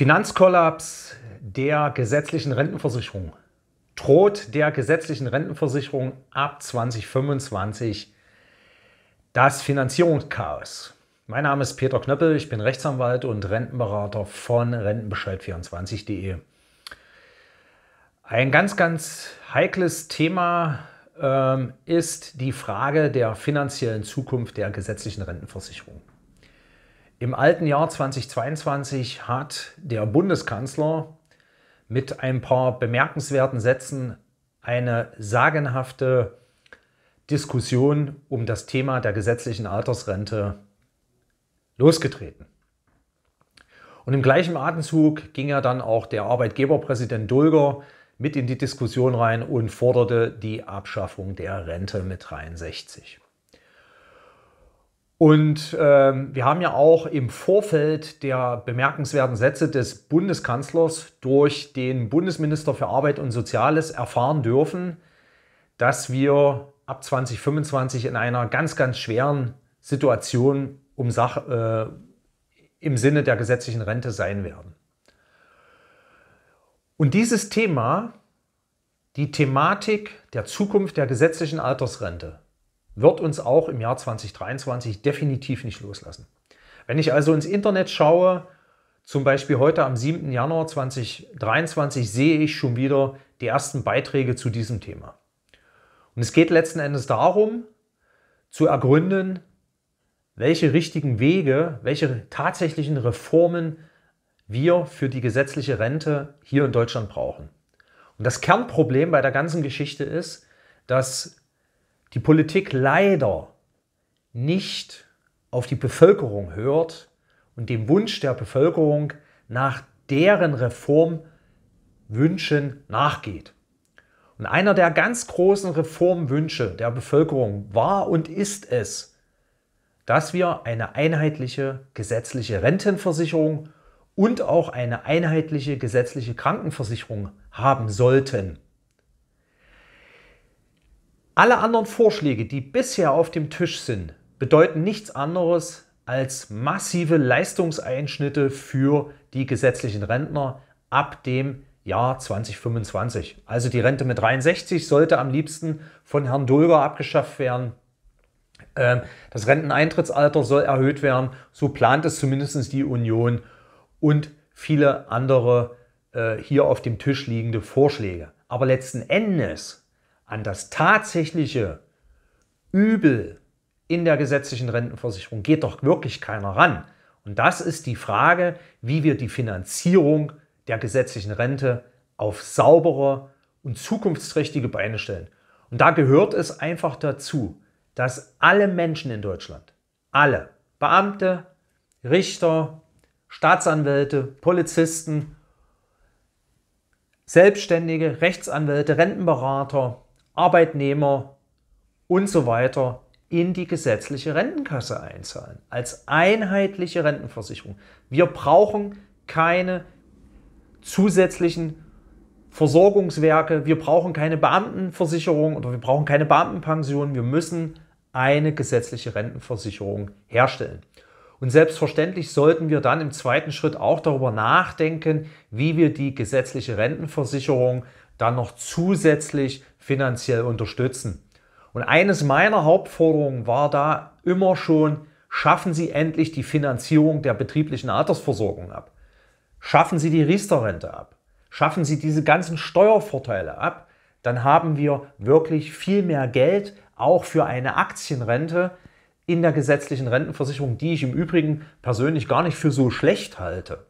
Finanzkollaps der gesetzlichen Rentenversicherung. Droht der gesetzlichen Rentenversicherung ab 2025 das Finanzierungschaos? Mein Name ist Peter Knöppel, ich bin Rechtsanwalt und Rentenberater von rentenbescheid24.de. Ein ganz, ganz heikles Thema ähm, ist die Frage der finanziellen Zukunft der gesetzlichen Rentenversicherung. Im alten Jahr 2022 hat der Bundeskanzler mit ein paar bemerkenswerten Sätzen eine sagenhafte Diskussion um das Thema der gesetzlichen Altersrente losgetreten. Und im gleichen Atemzug ging ja dann auch der Arbeitgeberpräsident Dulger mit in die Diskussion rein und forderte die Abschaffung der Rente mit 63. Und ähm, wir haben ja auch im Vorfeld der bemerkenswerten Sätze des Bundeskanzlers durch den Bundesminister für Arbeit und Soziales erfahren dürfen, dass wir ab 2025 in einer ganz, ganz schweren Situation um Sache, äh, im Sinne der gesetzlichen Rente sein werden. Und dieses Thema, die Thematik der Zukunft der gesetzlichen Altersrente, wird uns auch im Jahr 2023 definitiv nicht loslassen. Wenn ich also ins Internet schaue, zum Beispiel heute am 7. Januar 2023, sehe ich schon wieder die ersten Beiträge zu diesem Thema. Und es geht letzten Endes darum, zu ergründen, welche richtigen Wege, welche tatsächlichen Reformen wir für die gesetzliche Rente hier in Deutschland brauchen. Und das Kernproblem bei der ganzen Geschichte ist, dass die Politik leider nicht auf die Bevölkerung hört und dem Wunsch der Bevölkerung nach deren Reformwünschen nachgeht. Und einer der ganz großen Reformwünsche der Bevölkerung war und ist es, dass wir eine einheitliche gesetzliche Rentenversicherung und auch eine einheitliche gesetzliche Krankenversicherung haben sollten. Alle anderen Vorschläge, die bisher auf dem Tisch sind, bedeuten nichts anderes als massive Leistungseinschnitte für die gesetzlichen Rentner ab dem Jahr 2025. Also die Rente mit 63 sollte am liebsten von Herrn Dulger abgeschafft werden. Ähm, das Renteneintrittsalter soll erhöht werden. So plant es zumindest die Union und viele andere äh, hier auf dem Tisch liegende Vorschläge. Aber letzten Endes an das tatsächliche Übel in der gesetzlichen Rentenversicherung geht doch wirklich keiner ran. Und das ist die Frage, wie wir die Finanzierung der gesetzlichen Rente auf saubere und zukunftsträchtige Beine stellen. Und da gehört es einfach dazu, dass alle Menschen in Deutschland, alle Beamte, Richter, Staatsanwälte, Polizisten, Selbstständige, Rechtsanwälte, Rentenberater, Arbeitnehmer und so weiter in die gesetzliche Rentenkasse einzahlen. Als einheitliche Rentenversicherung. Wir brauchen keine zusätzlichen Versorgungswerke, wir brauchen keine Beamtenversicherung oder wir brauchen keine Beamtenpension. Wir müssen eine gesetzliche Rentenversicherung herstellen. Und selbstverständlich sollten wir dann im zweiten Schritt auch darüber nachdenken, wie wir die gesetzliche Rentenversicherung dann noch zusätzlich finanziell unterstützen. Und eines meiner Hauptforderungen war da immer schon, schaffen Sie endlich die Finanzierung der betrieblichen Altersversorgung ab. Schaffen Sie die Riester-Rente ab. Schaffen Sie diese ganzen Steuervorteile ab. Dann haben wir wirklich viel mehr Geld auch für eine Aktienrente in der gesetzlichen Rentenversicherung, die ich im Übrigen persönlich gar nicht für so schlecht halte.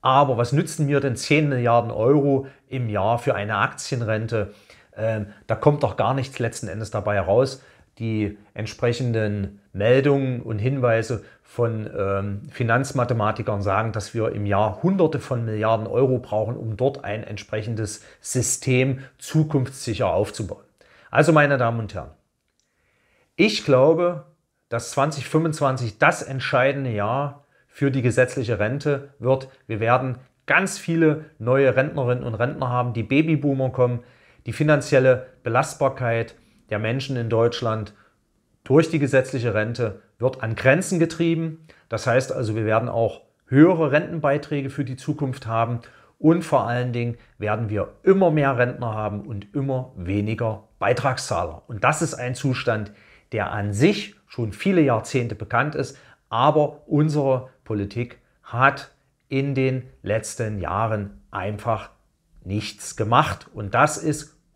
Aber was nützen mir denn 10 Milliarden Euro im Jahr für eine Aktienrente, ähm, da kommt doch gar nichts letzten Endes dabei heraus. Die entsprechenden Meldungen und Hinweise von ähm, Finanzmathematikern sagen, dass wir im Jahr Hunderte von Milliarden Euro brauchen, um dort ein entsprechendes System zukunftssicher aufzubauen. Also meine Damen und Herren, ich glaube, dass 2025 das entscheidende Jahr für die gesetzliche Rente wird. Wir werden ganz viele neue Rentnerinnen und Rentner haben, die Babyboomer kommen, die finanzielle Belastbarkeit der Menschen in Deutschland durch die gesetzliche Rente wird an Grenzen getrieben. Das heißt also, wir werden auch höhere Rentenbeiträge für die Zukunft haben und vor allen Dingen werden wir immer mehr Rentner haben und immer weniger Beitragszahler. Und das ist ein Zustand, der an sich schon viele Jahrzehnte bekannt ist, aber unsere Politik hat in den letzten Jahren einfach nichts gemacht. Und das ist